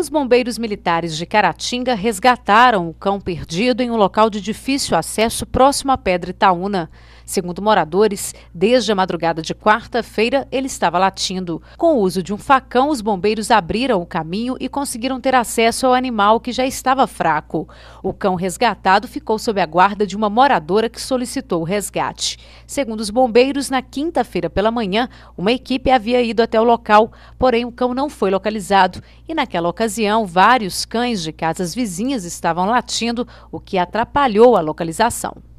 Os bombeiros militares de Caratinga resgataram o cão perdido em um local de difícil acesso próximo à Pedra Itaúna. Segundo moradores, desde a madrugada de quarta-feira ele estava latindo. Com o uso de um facão, os bombeiros abriram o caminho e conseguiram ter acesso ao animal que já estava fraco. O cão resgatado ficou sob a guarda de uma moradora que solicitou o resgate. Segundo os bombeiros, na quinta-feira pela manhã, uma equipe havia ido até o local, porém o cão não foi localizado e naquela ocasião ocasião, vários cães de casas vizinhas estavam latindo, o que atrapalhou a localização.